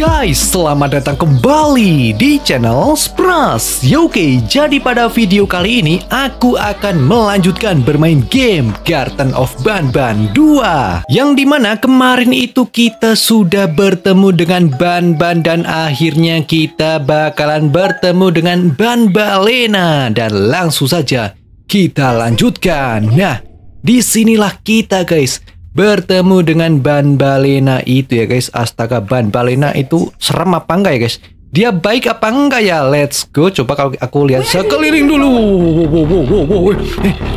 guys, selamat datang kembali di channel Spras. Ya, oke, jadi pada video kali ini aku akan melanjutkan bermain game Garden of Banban 2. Yang dimana kemarin itu kita sudah bertemu dengan Banban dan akhirnya kita bakalan bertemu dengan banbalena Dan langsung saja kita lanjutkan. Nah, disinilah kita guys bertemu dengan ban balena itu ya guys. Astaga ban balena itu serem apa enggak ya guys? Dia baik apa enggak ya? Let's go. Coba kalau aku lihat sekeliling dulu.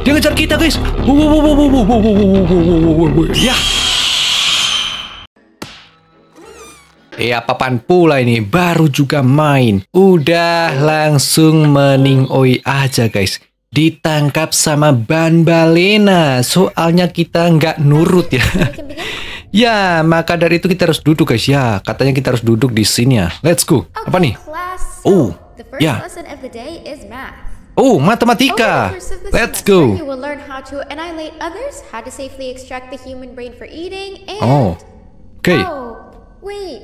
dia ngejar kita guys. Ya. Eh papan pula ini baru juga main Udah langsung meningoi aja guys ditangkap sama Ban Balena. Soalnya kita nggak nurut ya. ya, maka dari itu kita harus duduk guys ya. Katanya kita harus duduk di sini ya. Let's go. Oh, apa nih? Oh, ya. Oh, matematika. Let's go. Oh. Oke. Okay. Oh, wait.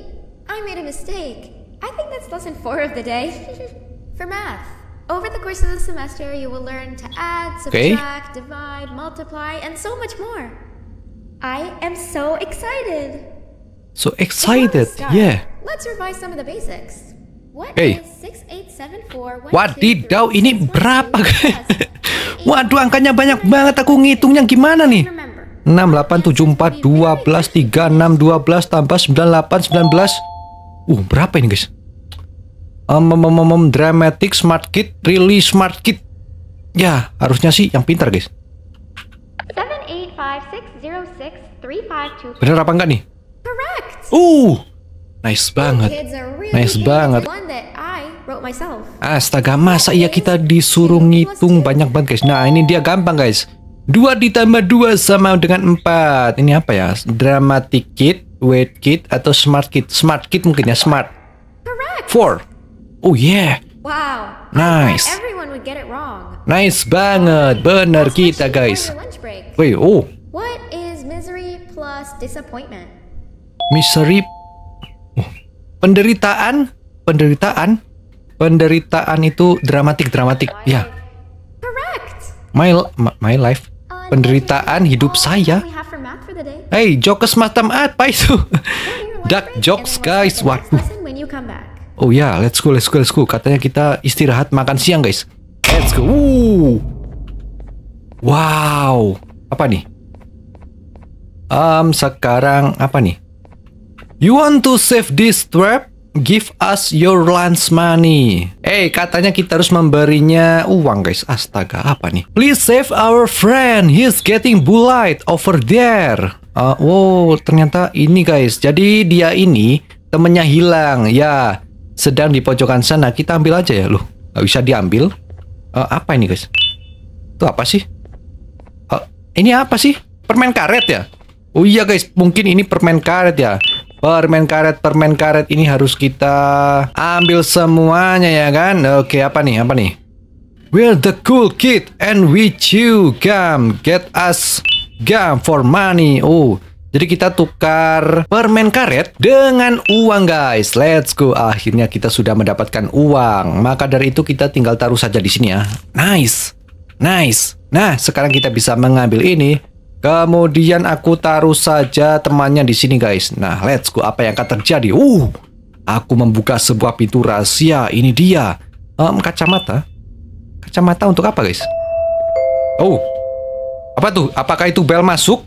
I made a mistake. I think that's lesson four of the day. For math. Over the course of the semester, you will learn to add, subtract, okay. divide, multiply, and so much more. I am so excited. So excited, start, yeah. Let's revise some of the basics. What okay. Wadidaw, ini berapa guys? Waduh, angkanya banyak banget. Aku ngitungnya gimana nih? 6, 8, 7, 4, 12, 3, 6, 12, tambah 9, 8, 19. Uh, berapa ini guys? um, um, um, um, dramatic smart kit really smart kit ya harusnya sih yang pintar guys bener apa enggak nih uh nice banget nice banget astaga masa iya kita disuruh ngitung banyak banget guys nah ini dia gampang guys dua ditambah dua sama dengan empat ini apa ya dramatic kit weight kit atau smart kit smart kit mungkin ya smart 4 Oh yeah. Wow. Nice. Everyone would get it wrong. Nice banget. Benar kita, guys. Wait, oh. What is misery plus disappointment? Misery oh. penderitaan, penderitaan. Penderitaan itu dramatik-dramatik. Ya. Correct. My my life. Uh, penderitaan hidup saya. Hey, jokes macam apa itu? Duck jokes, guys. Waduh. Oh ya, yeah, let's go, let's go, let's go. Katanya kita istirahat makan siang, guys. Let's go. Woo. Wow. Apa nih? Um, sekarang apa nih? You want to save this trap? Give us your lunch money. Eh, hey, katanya kita harus memberinya uang, guys. Astaga, apa nih? Please save our friend. He's getting bullied over there. Uh, wow, ternyata ini, guys. Jadi dia ini temennya hilang. Ya, sedang di pojokan sana. Kita ambil aja ya, loh. Gak bisa diambil. Uh, apa ini, guys? Itu apa sih? Uh, ini apa sih? Permen karet ya? Oh iya, guys. Mungkin ini permen karet ya. Permen karet, permen karet ini harus kita ambil semuanya ya kan? Oke, apa nih? Apa nih? We're the cool kid and we chew gum. Get us gum for money. Oh, jadi kita tukar permen karet dengan uang guys. Let's go. Akhirnya kita sudah mendapatkan uang. Maka dari itu kita tinggal taruh saja di sini ya. Nice. Nice. Nah, sekarang kita bisa mengambil ini. Kemudian aku taruh saja temannya di sini guys. Nah, let's go. Apa yang akan terjadi? Uh, aku membuka sebuah pintu rahasia. Ini dia. Um, kacamata. Kacamata untuk apa guys? Oh. Apa tuh? Apakah itu bel masuk?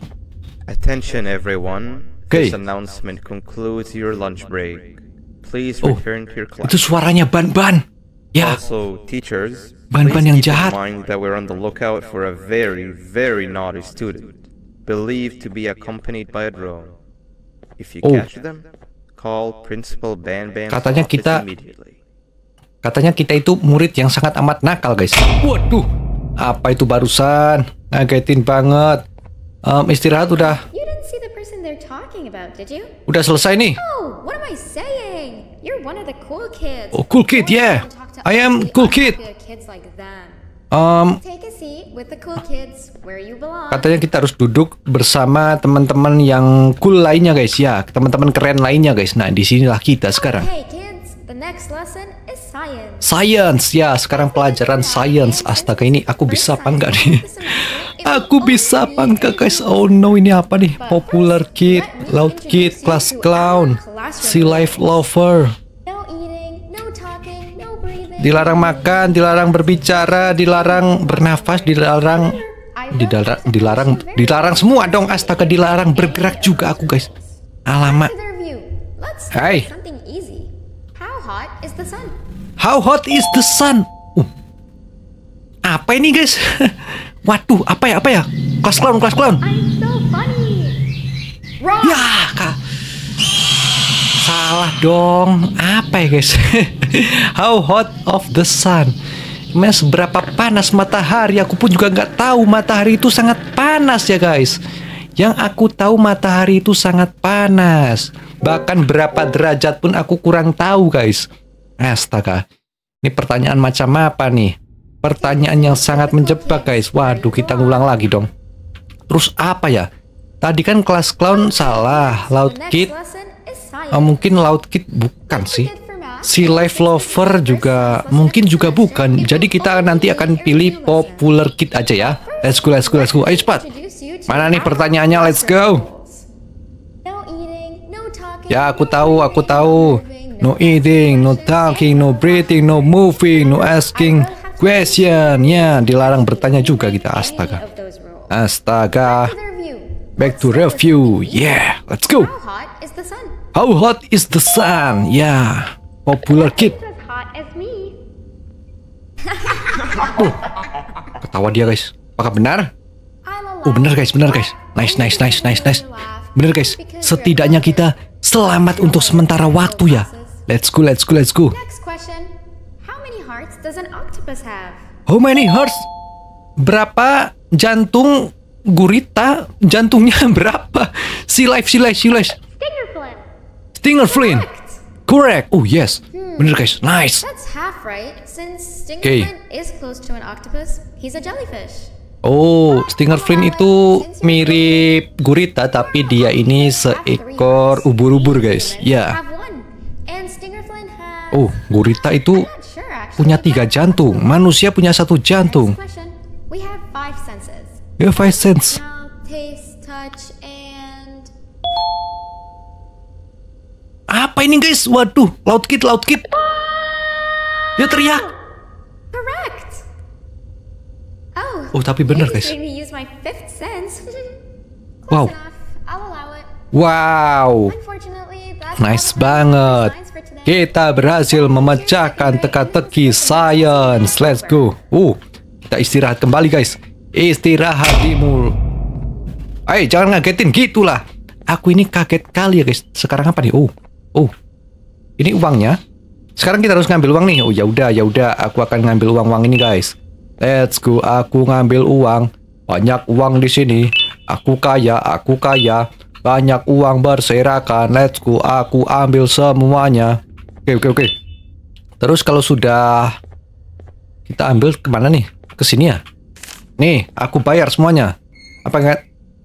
Attention everyone. Okay. This announcement concludes your lunch break. Please oh, return to your class. Itu suaranya ban-ban. Ya. Also, teachers, ban-ban yang jahat. Mind that we're on the lookout for a very, very naughty student, believed to be accompanied by a drone. If you oh. catch them, call principal Ban-Ban Katanya kita Katanya kita itu murid yang sangat amat nakal, guys. Waduh. Apa itu barusan? Ngagetin banget um, istirahat udah udah selesai nih oh cool kid yeah I am cool kid um, katanya kita harus duduk bersama teman-teman yang cool lainnya guys ya teman-teman keren lainnya guys nah disinilah kita sekarang next lesson Science ya, sekarang pelajaran science. Astaga ini aku bisa apa enggak nih? Aku bisa apa enggak guys? Oh no ini apa nih? Popular kid, loud kid, class clown, sea life lover. Dilarang makan, dilarang berbicara, dilarang bernafas, dilarang dilarang dilarang dilarang semua dong astaga dilarang bergerak juga aku guys. Alamak. Hai. Hey. How hot is the sun? Uh. Apa ini guys? Waduh, apa ya? Apa ya? Kelas clown, kelas clown. So ya, kak. Salah dong. Apa ya guys? How hot of the sun? Mas berapa panas matahari? Aku pun juga nggak tahu matahari itu sangat panas ya guys. Yang aku tahu matahari itu sangat panas. Bahkan berapa derajat pun aku kurang tahu guys. Astaga. Ini pertanyaan macam apa nih? Pertanyaan yang sangat menjebak, guys. Waduh, kita ngulang lagi dong. Terus apa ya? Tadi kan kelas clown salah, laut kit. Oh, ah, mungkin laut kit bukan sih. Si life lover juga mungkin juga bukan. Jadi kita nanti akan pilih popular kit aja ya. Let's go, let's go, let's go. Ayo cepat. Mana nih pertanyaannya? Let's go. Ya, aku tahu, aku tahu no eating, no talking, no breathing, no moving, no asking question. Ya, dilarang bertanya juga kita. Astaga. Astaga. Back to review. Yeah, let's go. How hot is the sun? Yeah, popular kid. Oh, ketawa dia guys. Apakah benar? Oh benar guys, benar guys. Nice, nice, nice, nice, nice. Benar guys. Setidaknya kita selamat untuk sementara waktu ya. Let's go, let's go, let's go. Next question. How many hearts does an octopus have? How many hearts? Berapa jantung gurita? Jantungnya berapa? Sea life, sea life, sea life. Stinger Flynn. Stinger Flynn. Correct. Oh, yes. Hmm. Bener guys. Nice. That's half right since Stinger okay. is close to an octopus. He's a jellyfish. Oh, Stinger Flynn itu mirip gurita tapi dia ini seekor ubur-ubur guys. Ya. Yeah. Oh, gurita itu punya tiga jantung. Manusia punya satu jantung. Ya, five sense. Apa ini guys? Waduh, laut kit, laut kit. Dia ya, teriak. Oh, oh, tapi benar guys. Wow. Wow. Nice banget. Kita berhasil memecahkan teka-teki science. Let's go. Uh, kita istirahat kembali guys. Istirahat dimul. Ayo eh, jangan ngagetin gitulah. Aku ini kaget kali ya guys. Sekarang apa nih? Uh, uh. Ini uangnya. Sekarang kita harus ngambil uang nih. Oh ya udah, ya udah. Aku akan ngambil uang-uang ini guys. Let's go. Aku ngambil uang. Banyak uang di sini. Aku kaya, aku kaya. Banyak uang berserakan. Let's go. Aku ambil semuanya. Oke, oke, oke. Terus kalau sudah kita ambil kemana nih? Ke sini ya? Nih, aku bayar semuanya. Apa yang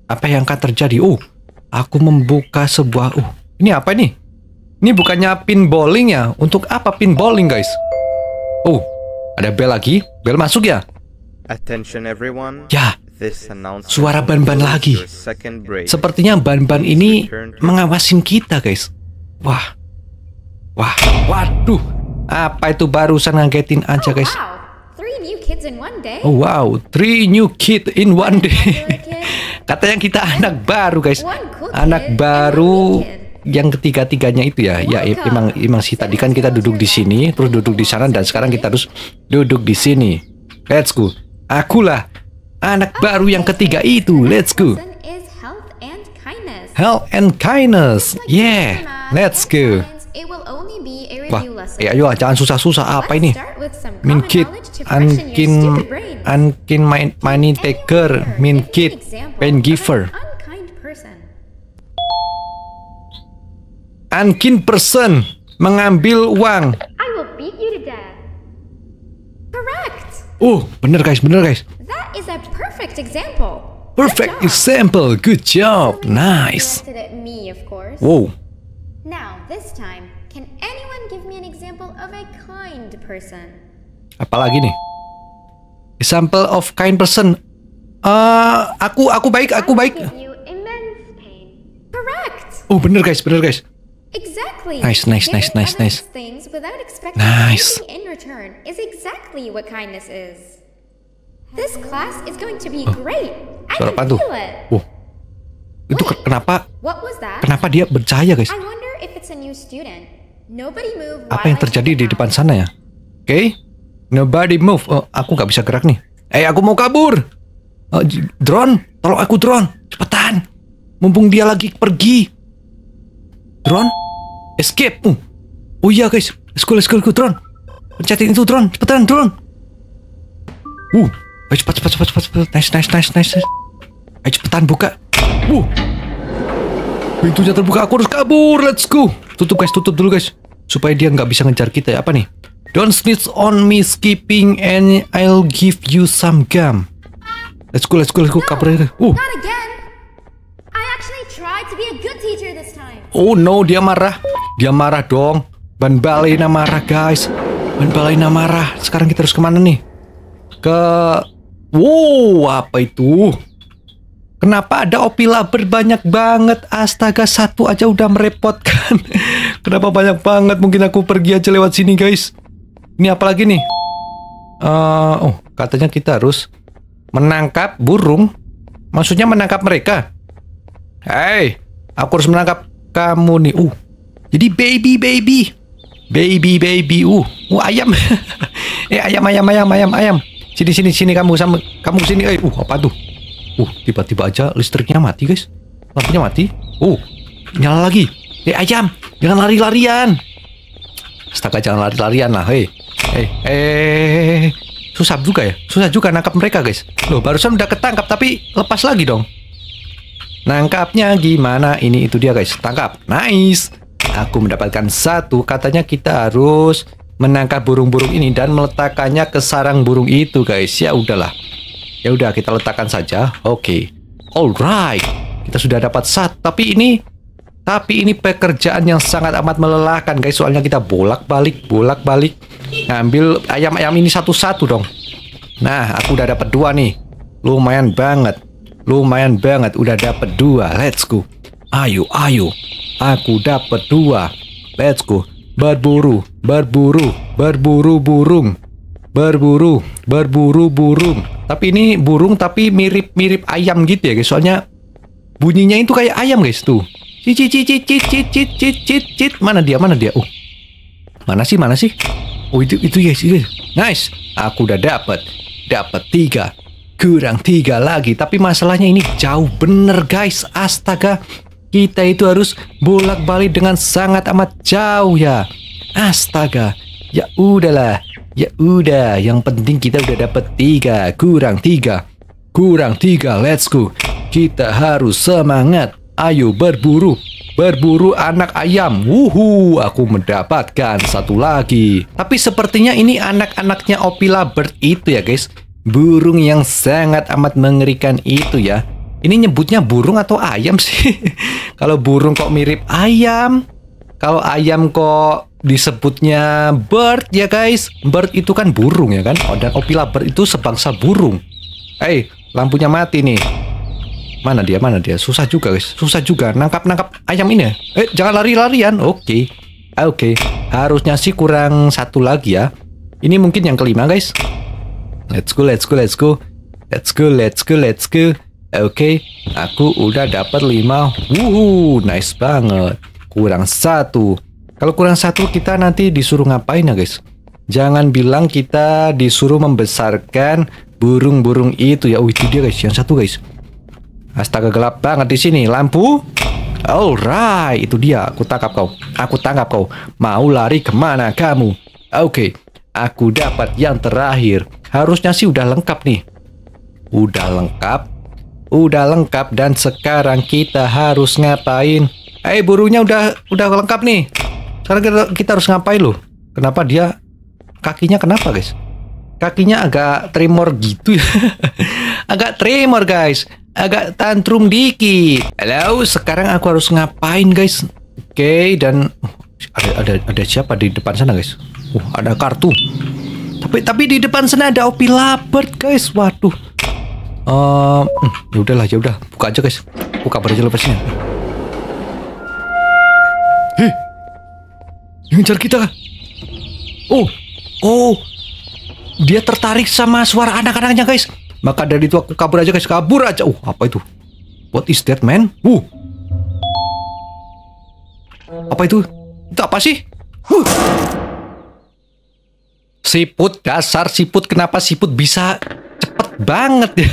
apa yang akan terjadi? Uh, aku membuka sebuah uh. Ini apa ini? Ini bukannya pin bowling ya? Untuk apa pin bowling, guys? Oh, ada bel lagi. Bel masuk ya? Attention everyone. Ya, suara ban-ban lagi. Sepertinya ban-ban ini mengawasin kita, guys. Wah, Wah, waduh. Apa itu barusan ngagetin aja, oh, guys. Oh wow, three new kid in one day. Katanya kita anak baru, guys. Anak baru yang ketiga-tiganya itu ya ya emang emang sih tadi kan kita duduk di sini terus duduk di sana dan sekarang kita harus duduk di sini let's go akulah anak oh, baru yang ketiga itu let's go health and kindness yeah uh, let's go Wah, ya ayo jangan susah-susah apa ini? Minkit, Ankin, Ankin Money Taker, Minkit, Pain Giver. Ankin person mengambil uang. Oh, uh, bener guys, bener guys. perfect example. Perfect example. Good job. Nice. Wow. Can anyone give me an example of a kind person? Apalagi nih? Example of kind person. Uh, aku aku baik, aku baik. Correct. Oh bener guys, bener guys. Exactly. Nice, nice, nice, nice, nice. Things without expecting nice. in return is exactly what kindness is. This class is going to be oh, great. I can feel it. Oh. Itu kenapa? What was that? Kenapa dia percaya, guys? I wonder if it's a new student. Apa yang terjadi di depan sana ya? Oke, okay. nobody move. Oh, aku nggak bisa gerak nih. Eh, hey, aku mau kabur. Oh, drone, tolong aku drone, cepetan. Mumpung dia lagi pergi. Drone, escape. Uh. Oh iya guys, let's go, let's go, drone. Pencetin itu drone, cepetan drone. Uh, ayo cepat, cepat, cepat, cepat, cepat. Nice, nice, nice, nice. Ayo cepetan buka. Uh, Pintunya terbuka, aku harus kabur. Let's go. Tutup guys, tutup dulu guys supaya dia nggak bisa ngejar kita ya apa nih don't snitch on me skipping and I'll give you some gum let's go let's go let's go kabur aja uh Oh no, dia marah. Dia marah dong. Ban Balena marah, guys. Ban Balena marah. Sekarang kita harus kemana nih? Ke... Wow, apa itu? Kenapa ada opila berbanyak banget? Astaga, satu aja udah merepotkan. Kenapa banyak banget? Mungkin aku pergi aja lewat sini, guys. Ini apa lagi nih? Uh, oh, katanya kita harus menangkap burung. Maksudnya menangkap mereka. Hei, aku harus menangkap kamu nih. Uh, jadi baby, baby. Baby, baby. Uh, uh ayam. eh, ayam, ayam, ayam, ayam, ayam. Sini, sini, sini kamu sama kamu sini. Eh, uh, apa tuh? Uh, tiba-tiba aja listriknya mati, guys. Lampunya mati. Uh, nyala lagi. Hei eh, ayam, jangan lari-larian. Astaga, jangan lari-larian lah. Hei, hei, hei. Eh, susah juga ya. Susah juga nangkap mereka, guys. Loh, barusan udah ketangkap tapi lepas lagi dong. Nangkapnya gimana? Ini itu dia, guys. Tangkap. Nice. Aku mendapatkan satu. Katanya kita harus menangkap burung-burung ini dan meletakkannya ke sarang burung itu, guys. Ya udahlah. Ya udah, kita letakkan saja. Oke. Okay. Alright. Kita sudah dapat satu, tapi ini tapi ini pekerjaan yang sangat amat melelahkan guys Soalnya kita bolak-balik, bolak-balik Ngambil ayam-ayam ini satu-satu dong Nah aku udah dapet dua nih Lumayan banget Lumayan banget udah dapet dua Let's go Ayo, ayo Aku dapet dua Let's go Berburu, berburu, berburu burung Berburu, berburu burung Tapi ini burung tapi mirip-mirip ayam gitu ya guys Soalnya bunyinya itu kayak ayam guys tuh Cit cit cit cit cit cit cit cit cit cit mana dia mana dia? uh Mana sih mana sih? Oh itu itu yes itu. Nice. Aku udah dapat dapat tiga kurang tiga lagi tapi masalahnya ini jauh bener guys astaga kita itu harus bolak-balik dengan sangat amat jauh ya astaga ya udahlah ya udah yang penting kita udah dapat tiga kurang tiga kurang tiga let's go kita harus semangat Ayo berburu, berburu anak ayam. Wuhu, aku mendapatkan satu lagi. Tapi sepertinya ini anak-anaknya Opila bird itu ya guys. Burung yang sangat amat mengerikan itu ya. Ini nyebutnya burung atau ayam sih? Kalau burung kok mirip ayam. Kalau ayam kok disebutnya bird ya guys. Bird itu kan burung ya kan. Oh, dan Opila bird itu sebangsa burung. Eh, hey, lampunya mati nih. Mana dia? Mana dia? Susah juga, guys. Susah juga. Nangkap, nangkap ayam ini. Eh, jangan lari-larian. Oke. Okay. Ah, oke. Okay. Harusnya sih kurang satu lagi ya. Ini mungkin yang kelima, guys. Let's go, let's go, let's go. Let's go, let's go, let's go. Oke, okay. aku udah dapat lima. Wuhu, nice banget. Kurang satu. Kalau kurang satu, kita nanti disuruh ngapain ya, guys? Jangan bilang kita disuruh membesarkan burung-burung itu ya. Oh, itu dia, guys. Yang satu, guys. Astaga gelap banget di sini. Lampu. Alright, itu dia. Aku tangkap kau. Aku tangkap kau. Mau lari kemana kamu? Oke, okay. aku dapat yang terakhir. Harusnya sih udah lengkap nih. Udah lengkap. Udah lengkap dan sekarang kita harus ngapain? Eh, hey, burunya udah udah lengkap nih. Sekarang kita, kita harus ngapain loh? Kenapa dia kakinya kenapa, guys? Kakinya agak tremor gitu ya. agak tremor, guys agak tantrum dikit. Halo, sekarang aku harus ngapain, guys? Oke, okay, dan uh, ada ada ada siapa di depan sana, guys? Uh, ada kartu. Tapi tapi di depan sana ada Opi Labert, guys. Waduh. Uh, ya udahlah, ya udah. Buka aja, guys. Buka aja lepasnya. Hei. ngejar kita. Oh. Oh. Dia tertarik sama suara anak-anaknya, guys. Maka dari itu aku kabur aja, guys. Kabur aja. Uh, apa itu? What is that, man? Uh. Apa itu? Itu apa sih? Uh. Siput dasar siput kenapa siput bisa cepet banget ya?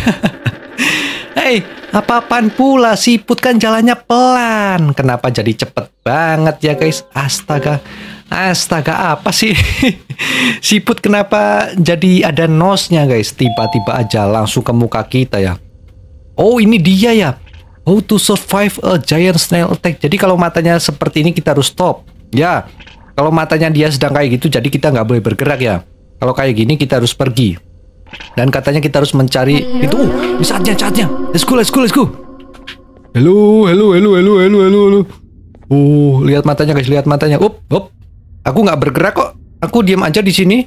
Hei, apa-apaan pula siput kan jalannya pelan. Kenapa jadi cepet banget ya guys? Astaga. Astaga, apa sih? Siput kenapa jadi ada nosnya guys? Tiba-tiba aja langsung ke muka kita ya. Oh, ini dia ya. How to survive a giant snail attack. Jadi kalau matanya seperti ini kita harus stop. Ya, kalau matanya dia sedang kayak gitu, jadi kita nggak boleh bergerak ya. Kalau kayak gini kita harus pergi. Dan katanya kita harus mencari itu. Oh, ini saatnya, saatnya. Let's go, let's go, let's go. Hello Hello hello hello hello hello Uh, lihat matanya guys, lihat matanya. Up, up, Aku nggak bergerak kok. Aku diam aja di sini.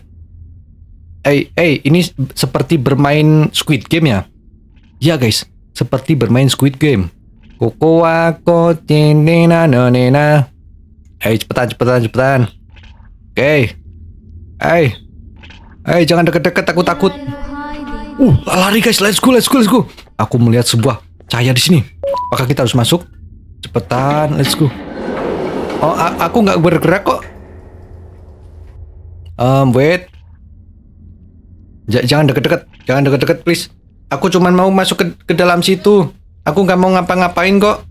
Eh, eh, ini seperti bermain Squid Game ya? Ya guys, seperti bermain Squid Game. Koko aku nena nena. Hey, eh, cepetan, cepetan, cepetan. Oke. Okay. Hey. Hey, jangan deket-deket, aku takut. Uh, lari guys, let's go, let's go, let's go. Aku melihat sebuah cahaya di sini. Apakah kita harus masuk. Cepetan, let's go. Oh, aku nggak bergerak kok. Um, wait. J jangan deket-deket, jangan deket-deket please. Aku cuman mau masuk ke, ke dalam situ. Aku nggak mau ngapa-ngapain kok.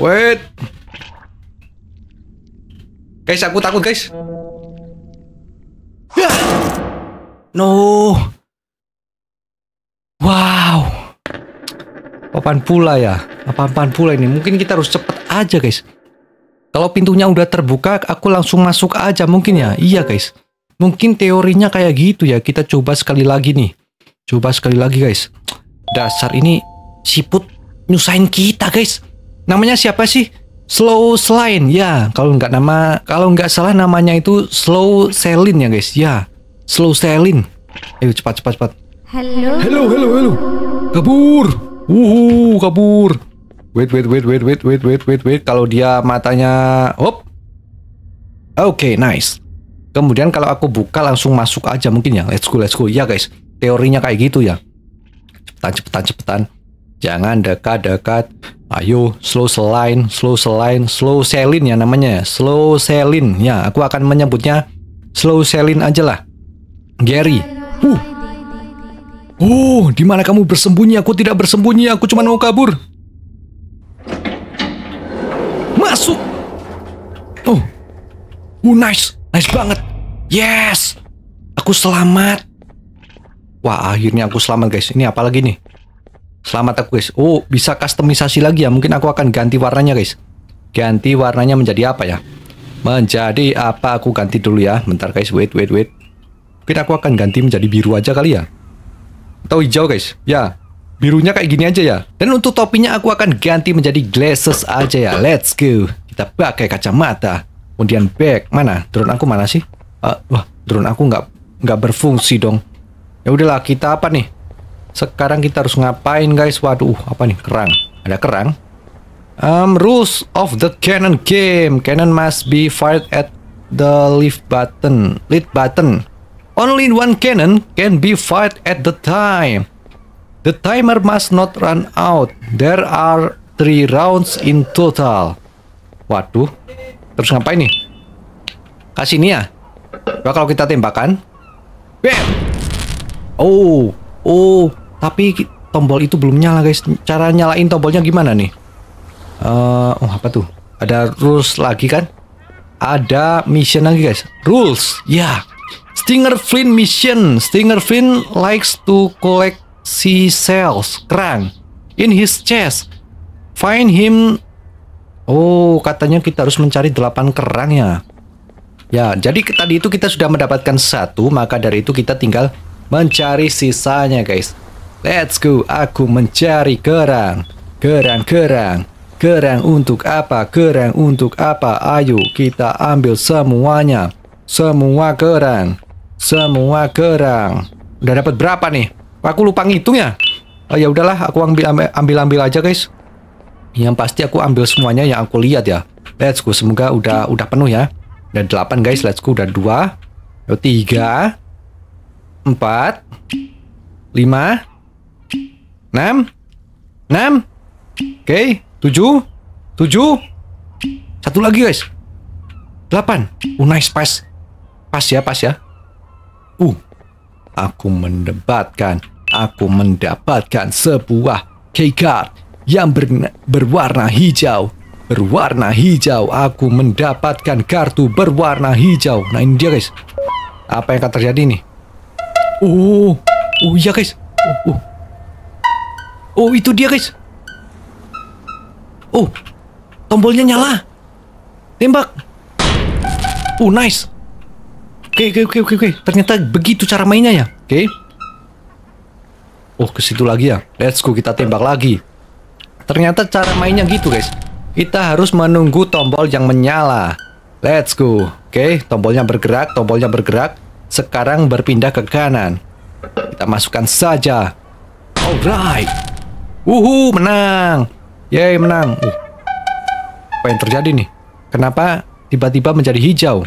Wait. Guys, aku takut guys. Ya. No. Wow. Papan pula ya? Apaan-apaan pula ini? Mungkin kita harus cepet aja guys. Kalau pintunya udah terbuka, aku langsung masuk aja mungkin ya. Iya guys. Mungkin teorinya kayak gitu ya. Kita coba sekali lagi nih. Coba sekali lagi guys. Dasar ini siput nyusahin kita guys. Namanya siapa sih? Slow Slime ya. Kalau nggak nama, kalau nggak salah namanya itu Slow Selin ya guys. Ya, Slow Selin. Ayo cepat cepat cepat. Halo. Halo halo halo. Kabur. uh kabur. Wait, wait, wait, wait, wait, wait, wait, wait, wait. Kalau dia matanya, hop. Oke, okay, nice. Kemudian kalau aku buka langsung masuk aja mungkin ya. Let's go, let's go. Ya guys, teorinya kayak gitu ya. Cepetan, cepetan, cepetan. Jangan dekat-dekat. Ayo, slow selain slow selain slow selin ya namanya. Slow selin ya. Aku akan menyebutnya slow selin aja lah. Gary. Huh. Oh, di mana kamu bersembunyi? Aku tidak bersembunyi. Aku cuma mau kabur. Masuk. Oh. Oh, nice. Nice banget. Yes. Aku selamat. Wah, akhirnya aku selamat, guys. Ini apa lagi nih? Selamat aku, guys. Oh, bisa customisasi lagi ya. Mungkin aku akan ganti warnanya, guys. Ganti warnanya menjadi apa ya? Menjadi apa? Aku ganti dulu ya. Bentar, guys. Wait, wait, wait. Mungkin aku akan ganti menjadi biru aja kali ya. Atau hijau, guys. Ya, birunya kayak gini aja ya. Dan untuk topinya aku akan ganti menjadi glasses aja ya. Let's go. Kita pakai kacamata. Kemudian back. Mana? Drone aku mana sih? Uh, wah, drone aku nggak nggak berfungsi dong. Ya udahlah, kita apa nih? Sekarang kita harus ngapain guys? Waduh, apa nih? Kerang. Ada kerang. Um, rules of the cannon game. Cannon must be fired at the lift button. lift button. Only one cannon can be fired at the time. The timer must not run out. There are three rounds in total. Waduh. Terus ngapain nih? Kasih ini ya? Coba kalau kita tembakan. Bam! Oh. Oh. Tapi tombol itu belum nyala guys. Cara nyalain tombolnya gimana nih? Uh, oh apa tuh? Ada rules lagi kan? Ada mission lagi guys. Rules. Ya. Yeah. Stinger Flynn mission. Stinger Flynn likes to collect shells, kerang, in his chest. Find him. Oh, katanya kita harus mencari delapan kerang ya. Ya, jadi tadi itu kita sudah mendapatkan satu, maka dari itu kita tinggal mencari sisanya guys. Let's go, aku mencari kerang. Kerang, kerang. Kerang untuk apa? Kerang untuk apa? Ayo kita ambil semuanya. Semua kerang. Semua kerang. Udah dapat berapa nih? Aku lupa ngitung ya. Oh, ya udahlah, aku ambil, ambil ambil aja guys. Yang pasti aku ambil semuanya yang aku lihat ya. Let's go. Semoga udah udah penuh ya. Dan 8 guys, let's go. Udah 2, 3, 4, 5, 6, 6, oke, okay, 7, 7, satu lagi guys, 8, oh nice, pas, pas ya, pas ya, uh, aku mendebatkan, aku mendapatkan sebuah keycard yang ber berwarna hijau. Berwarna hijau, aku mendapatkan kartu berwarna hijau. Nah ini dia guys, apa yang akan terjadi nih? Oh, oh iya guys, oh, oh. oh itu dia guys. Oh, tombolnya nyala. Tembak. Oh nice. Oke, okay, oke, okay, oke, okay, oke, Okay. Ternyata begitu cara mainnya ya. Oke. Okay. Oh, ke situ lagi ya. Let's go kita tembak lagi. Ternyata cara mainnya gitu, guys. Kita harus menunggu tombol yang menyala. Let's go. Oke, okay, tombolnya bergerak, tombolnya bergerak. Sekarang berpindah ke kanan. Kita masukkan saja. Alright. Uhu, menang. Yeay, menang. Uh. Apa yang terjadi nih? Kenapa tiba-tiba menjadi hijau?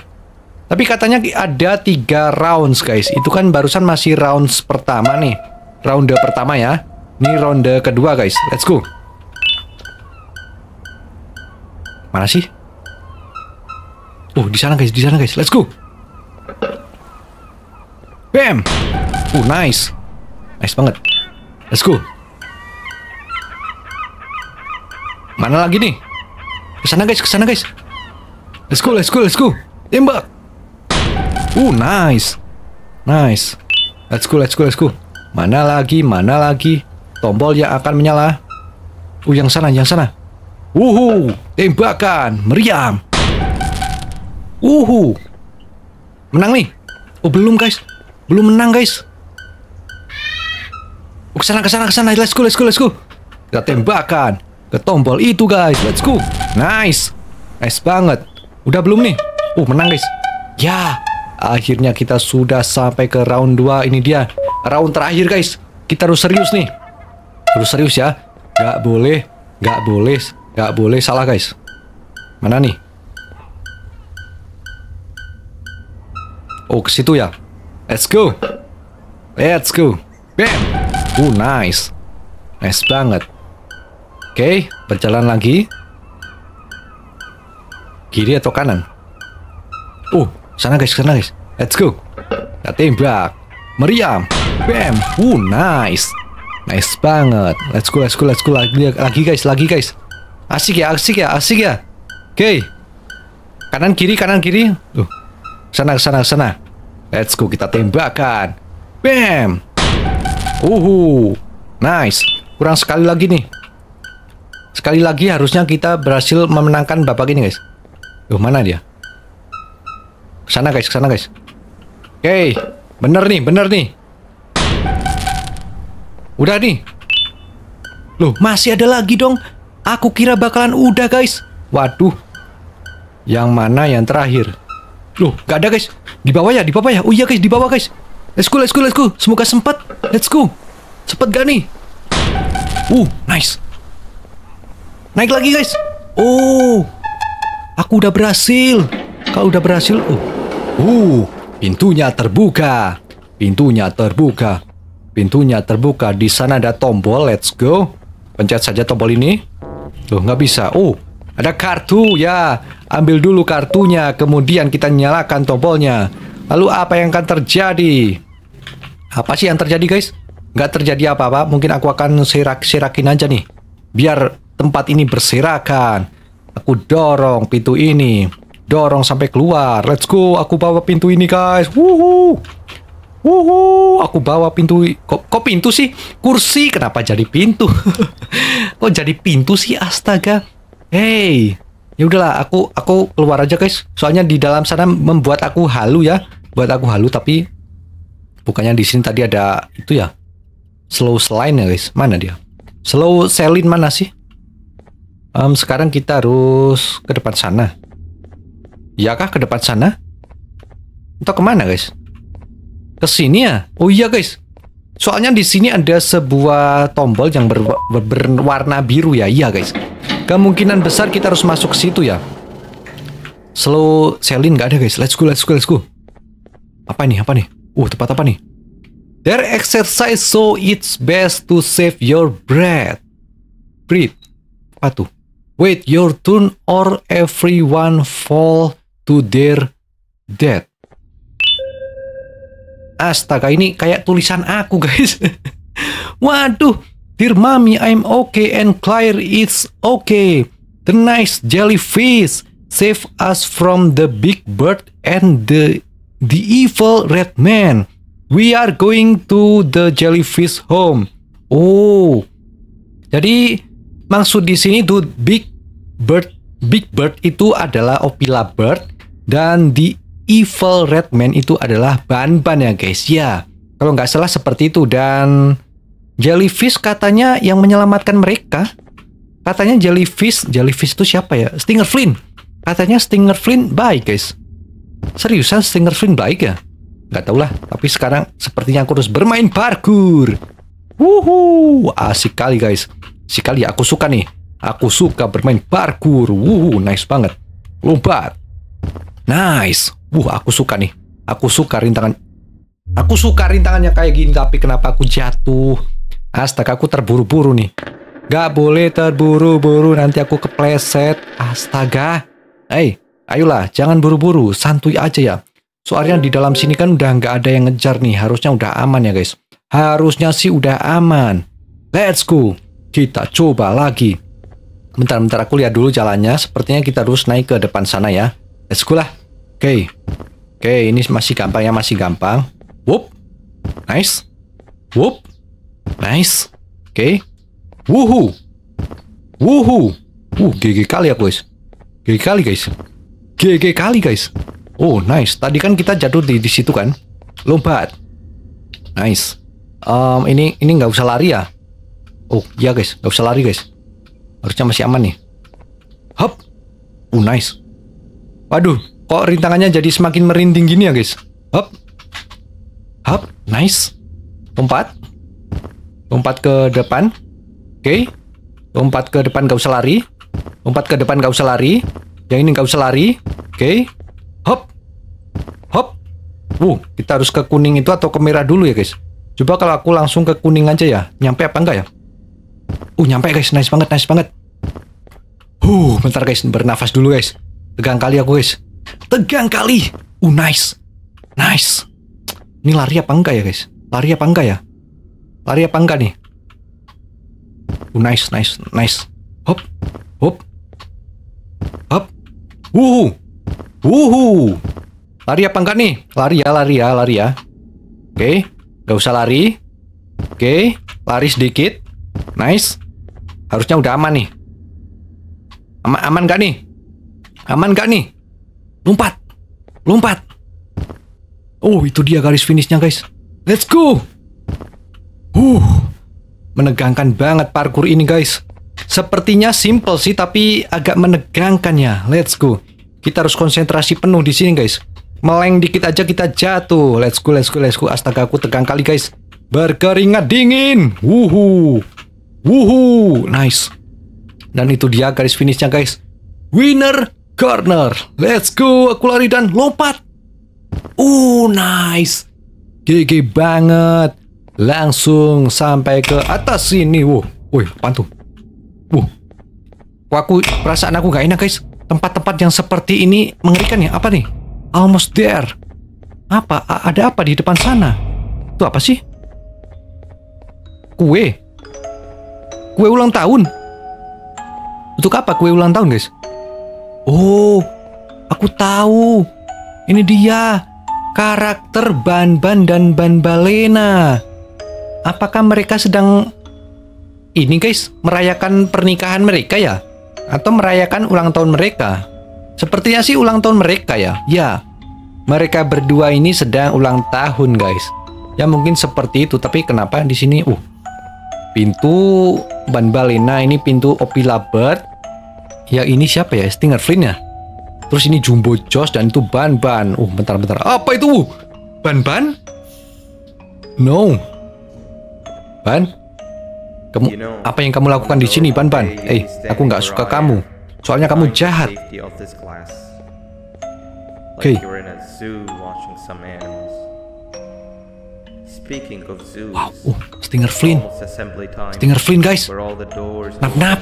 Tapi katanya ada tiga rounds guys. Itu kan barusan masih rounds pertama nih. Ronde pertama ya. Ini ronde kedua guys. Let's go. Mana sih? Oh, di sana guys, di sana guys. Let's go. Bam. Oh, nice. Nice banget. Let's go. Mana lagi nih? Ke sana, guys, Ke sana, guys. Let's go, let's go, let's go. Tembak. Uh, nice. Nice. Let's go, let's go, let's go. Mana lagi, mana lagi. Tombol yang akan menyala. Uh, yang sana, yang sana. Wuhu, tembakan, meriam. Wuhu. Menang nih. Oh, belum guys. Belum menang guys. Oh, kesana, kesana, kesana. Let's go, let's go, let's go. Kita tembakan ke tombol itu guys. Let's go. Nice. Nice banget. Udah belum nih? Uh, menang guys. Ya. Yeah. Akhirnya kita sudah sampai ke round 2 Ini dia round terakhir guys Kita harus serius nih Harus serius ya Gak boleh Gak boleh Gak boleh salah guys Mana nih Oh ke situ ya Let's go Let's go Bam Oh nice Nice banget Oke okay, Berjalan lagi Kiri atau kanan Oh Sana guys, sana guys. Let's go. Kita tembak. Meriam. Bam. Wuh, nice. Nice banget. Let's go, let's go, let's go. Lagi, lagi guys, lagi guys. Asik ya, asik ya, asik ya. Oke. Okay. Kanan kiri, kanan kiri. Tuh. Sana, sana, sana. Let's go, kita tembakan. Bam. Uhu. Nice. Kurang sekali lagi nih. Sekali lagi harusnya kita berhasil memenangkan bapak ini, guys. tuh mana dia? Sana guys, sana guys. Oke, okay. bener nih, bener nih. Udah nih. Loh, masih ada lagi dong. Aku kira bakalan udah guys. Waduh. Yang mana yang terakhir? Loh, gak ada guys. Di bawah ya, di bawah ya. Oh iya guys, di bawah guys. Let's go, let's go, let's go. Semoga sempat. Let's go. Cepet gak nih? Uh, nice. Naik lagi guys. Oh, aku udah berhasil. Kau udah berhasil, Uh, Uh, pintunya terbuka. Pintunya terbuka. Pintunya terbuka. Di sana ada tombol. Let's go. Pencet saja tombol ini. Loh, nggak bisa. Uh, ada kartu ya. Ambil dulu kartunya. Kemudian kita nyalakan tombolnya. Lalu apa yang akan terjadi? Apa sih yang terjadi, guys? Nggak terjadi apa-apa. Mungkin aku akan serak sirakin aja nih. Biar tempat ini berserakan. Aku dorong pintu ini. Dorong sampai keluar. Let's go. Aku bawa pintu ini, guys. Wuhu. Wuhu, aku bawa pintu. Kok, kok pintu sih? Kursi kenapa jadi pintu? kok jadi pintu sih? Astaga. Hey. Ya udahlah, aku aku keluar aja, guys. Soalnya di dalam sana membuat aku halu ya. Buat aku halu tapi bukannya di sini tadi ada itu ya. Slow slime ya, guys. Mana dia? Slow selin mana sih? Um, sekarang kita harus ke depan sana. Ya kah ke depan sana? Atau kemana guys? Ke sini ya? Oh iya guys. Soalnya di sini ada sebuah tombol yang ber ber berwarna biru ya. Iya guys. Kemungkinan besar kita harus masuk ke situ ya. Slow selin nggak ada guys. Let's go, let's go, let's go. Apa nih? Apa nih? Uh, tempat apa nih? There exercise so it's best to save your breath. Breathe. Apa tuh? Wait your turn or everyone fall to their death. Astaga, ini kayak tulisan aku, guys. Waduh, dear mommy, I'm okay and Claire is okay. The nice jellyfish save us from the big bird and the the evil red man. We are going to the jellyfish home. Oh, jadi maksud di sini tuh big bird, big bird itu adalah opila bird dan di Evil Red Man itu adalah Ban-Ban ya guys. Ya, kalau nggak salah seperti itu. Dan Jellyfish katanya yang menyelamatkan mereka. Katanya Jellyfish, Jellyfish itu siapa ya? Stinger Flynn. Katanya Stinger Flynn baik guys. Seriusan Stinger Flynn baik ya? Nggak tau lah, tapi sekarang sepertinya aku harus bermain parkour. Wuhu, asik kali guys. Sekali aku suka nih. Aku suka bermain parkour. Wuhu, nice banget. Lompat. Nice. Wah, aku suka nih. Aku suka rintangan. Aku suka rintangannya kayak gini, tapi kenapa aku jatuh? Astaga, aku terburu-buru nih. Gak boleh terburu-buru, nanti aku kepleset. Astaga. Hei, ayolah, jangan buru-buru. Santuy aja ya. Soalnya di dalam sini kan udah gak ada yang ngejar nih. Harusnya udah aman ya, guys. Harusnya sih udah aman. Let's go. Kita coba lagi. Bentar-bentar aku lihat dulu jalannya. Sepertinya kita harus naik ke depan sana ya. Let's go lah. Oke. Okay. Oke, okay, ini masih gampang ya, masih gampang. Whoop. Nice. Whoop. Nice. Oke. Okay. Wuhu. Wuhu. Uh, GG kali ya, guys. GG kali, guys. GG kali, guys. Oh, nice. Tadi kan kita jatuh di, di situ kan. Lompat. Nice. Um, ini ini nggak usah lari ya. Oh, iya guys, nggak usah lari, guys. Harusnya masih aman nih. Hop. oh nice. Waduh, kok rintangannya jadi semakin merinding gini ya guys? Hop. Hop, nice. Lompat. Lompat ke depan. Oke. Okay. Lompat ke depan gak usah lari. Lompat ke depan gak usah lari. Yang ini gak usah lari. Oke. Okay. Hop. Hop. Uh, kita harus ke kuning itu atau ke merah dulu ya guys. Coba kalau aku langsung ke kuning aja ya. Nyampe apa enggak ya? Uh, nyampe guys. Nice banget, nice banget. Huh, bentar guys. Bernafas dulu guys. Tegang kali aku guys. Tegang kali. Uh nice. Nice. Ini lari apa enggak ya guys? Lari apa enggak ya? Lari apa enggak nih? Uh nice nice nice. Hop. Hop. Hop. Wuhu. Wuhu. Lari apa enggak nih? Lari ya, lari ya, lari ya. Oke, okay. Gak usah lari. Oke, okay. lari sedikit. Nice. Harusnya udah aman nih. Aman aman gak nih? Aman gak nih? Lompat. Lompat. Oh, itu dia garis finishnya, guys. Let's go. Huh. Menegangkan banget parkur ini, guys. Sepertinya simple sih, tapi agak menegangkan ya. Let's go. Kita harus konsentrasi penuh di sini, guys. Meleng dikit aja kita jatuh. Let's go, let's go, let's go. Astaga, aku tegang kali, guys. Berkeringat dingin. Wuhu. Wuhu. Nice. Dan itu dia garis finishnya, guys. Winner corner. Let's go, aku lari dan lompat. Uh, nice. GG banget. Langsung sampai ke atas sini. Wuh, woi, apaan tuh? Aku perasaan aku gak enak, guys. Tempat-tempat yang seperti ini mengerikan ya. Apa nih? Almost there. Apa? A ada apa di depan sana? Itu apa sih? Kue. Kue ulang tahun. Untuk apa kue ulang tahun, guys? Oh, aku tahu. Ini dia, karakter Ban-Ban dan Ban Balena. Apakah mereka sedang ini guys, merayakan pernikahan mereka ya? Atau merayakan ulang tahun mereka? Sepertinya sih ulang tahun mereka ya. Ya. Mereka berdua ini sedang ulang tahun, guys. Ya mungkin seperti itu, tapi kenapa di sini uh pintu Ban Balena ini pintu Opila Bird Ya ini siapa ya? Stinger Flynn ya? Terus ini Jumbo Josh dan itu Ban-Ban. Uh, bentar-bentar. Apa itu? Ban-Ban? No. Ban? Kamu apa yang kamu lakukan di sini, Ban-Ban? Eh, aku nggak suka kamu. Soalnya kamu jahat. Oke. Wow, uh, Stinger Flynn. Stinger Flynn, guys. Nap-nap.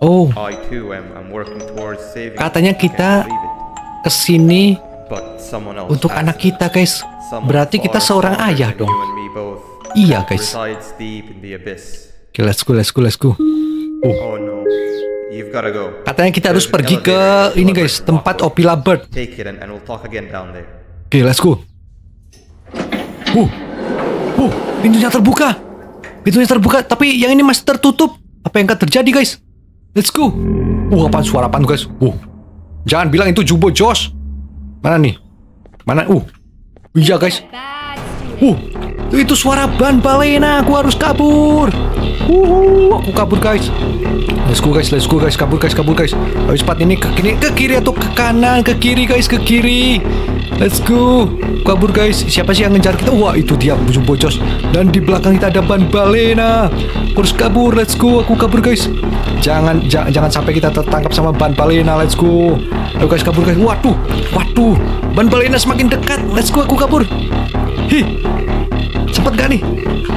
Oh. Katanya kita kesini untuk anak kita, guys. Berarti kita seorang ayah dong. Iya, guys. Oke, let's go, let's go, let's go. Oh. oh Katanya kita harus pergi ke ini guys, tempat Opila Bird. Oke, let's go. Uh. Uh, pintunya terbuka. Pintunya terbuka, tapi yang ini masih tertutup. Apa yang akan terjadi, guys? Let's go. Uh, oh, apaan suara apaan guys? Uh. Jangan bilang itu Jumbo Josh. Mana nih? Mana? Uh. Iya guys. Uh. Itu suara ban balena. Aku harus kabur. Uh, aku kabur guys. Let's go guys, let's go guys, kabur guys, kabur guys. Ayo cepat ini ke kiri, ke kiri atau ke kanan, ke kiri guys, ke kiri. Let's go. Kabur guys. Siapa sih yang ngejar kita? Wah, itu dia Jumbo bocos. Dan di belakang kita ada ban balena. Harus kabur, let's go. Aku kabur guys. Jangan jangan sampai kita tertangkap sama ban balena. Let's go. Ayo guys, kabur guys. Waduh. Waduh. Ban balena semakin dekat. Let's go, aku kabur. Hi. Cepet gak nih?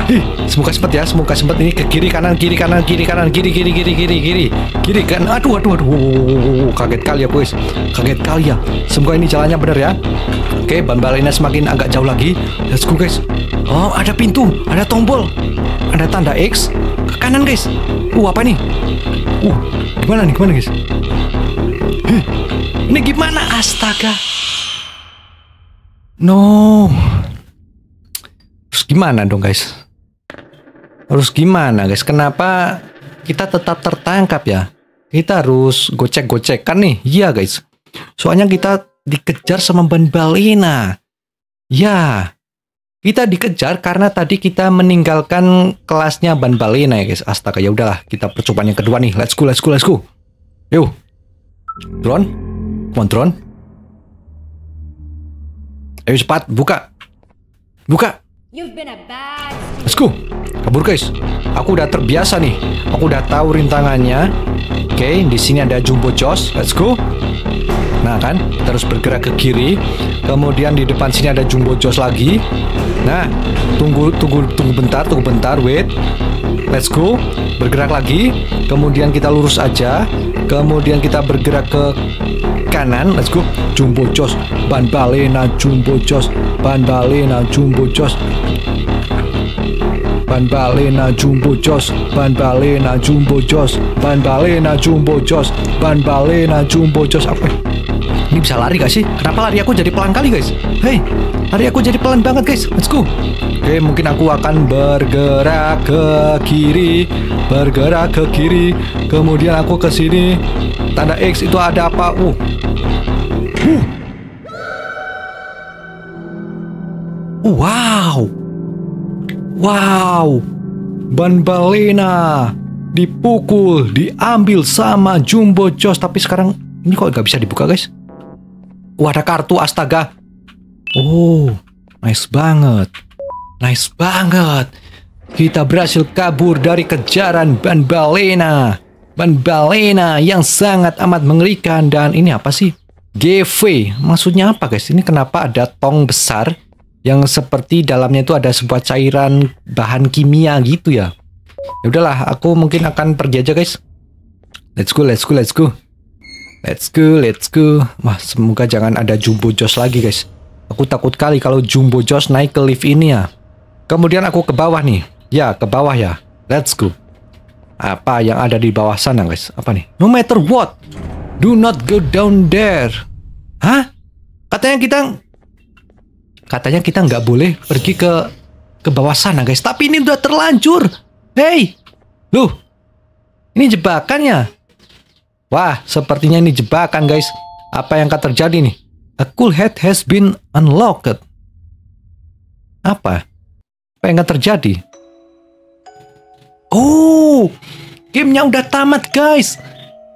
Hi, semoga cepet ya, semoga cepet ini ke kiri kanan kiri kanan kiri kanan kiri kiri kiri kiri kiri kiri kan. Aduh aduh aduh, kaget kali ya guys, kaget kali ya. Semoga ini jalannya bener ya. Oke, bambalinnya semakin agak jauh lagi. Let's go guys. Oh, ada pintu, ada tombol, ada tanda X ke kanan guys. Uh apa nih? Uh gimana nih gimana guys? Hi, ini gimana? Astaga. No gimana dong guys? Harus gimana guys? Kenapa kita tetap tertangkap ya? Kita harus gocek gocek kan nih. Iya guys. Soalnya kita dikejar sama ban Balina. Ya. Kita dikejar karena tadi kita meninggalkan kelasnya Ban Balina ya guys. Astaga ya udahlah kita percobaan yang kedua nih. Let's go, let's go, let's go. Yuk. Drone. Come on, drone. Ayo cepat, buka. Buka. Let's go. Kabur guys. Aku udah terbiasa nih. Aku udah tahu rintangannya. Oke, okay, di sini ada Jumbo jos. Let's go. Nah kan, terus bergerak ke kiri. Kemudian di depan sini ada Jumbo jos lagi. Nah, tunggu tunggu tunggu bentar, tunggu bentar. Wait. Let's go. Bergerak lagi. Kemudian kita lurus aja. Kemudian kita bergerak ke kanan let's go jumbo jos ban balena jumbo jos ban balena jumbo jos ban balena jumbo jos ban balena jumbo jos ban balena jumbo jos ban balena jumbo jos apa ini bisa lari gak sih kenapa lari aku jadi pelan kali guys hei Hari aku jadi pelan banget guys. Let's go. Oke, mungkin aku akan bergerak ke kiri, bergerak ke kiri. Kemudian aku ke sini. Tanda X itu ada apa? Uh. uh. uh wow. Wow. Ban balena dipukul, diambil sama Jumbo Joss tapi sekarang ini kok nggak bisa dibuka guys? Wah ada kartu astaga Oh, nice banget. Nice banget. Kita berhasil kabur dari kejaran ban balena. Ban balena yang sangat amat mengerikan. Dan ini apa sih? GV. Maksudnya apa guys? Ini kenapa ada tong besar yang seperti dalamnya itu ada sebuah cairan bahan kimia gitu ya? Ya udahlah, aku mungkin akan pergi aja guys. Let's go, let's go, let's go. Let's go, let's go. Wah, semoga jangan ada jumbo jos lagi guys. Aku takut kali kalau Jumbo Josh naik ke lift ini ya. Kemudian aku ke bawah nih. Ya, ke bawah ya. Let's go. Apa yang ada di bawah sana, guys? Apa nih? No matter what, do not go down there. Hah? Katanya kita katanya kita nggak boleh pergi ke ke bawah sana, guys. Tapi ini udah terlanjur. Hey. Loh. Ini jebakannya. Wah, sepertinya ini jebakan, guys. Apa yang akan terjadi nih? A cool head has been unlocked. Apa? Apa yang terjadi? Oh, gamenya udah tamat guys.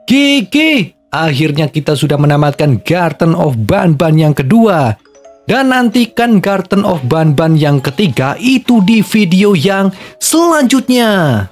GG. Akhirnya kita sudah menamatkan Garden of Banban yang kedua. Dan nantikan Garden of Banban yang ketiga itu di video yang selanjutnya.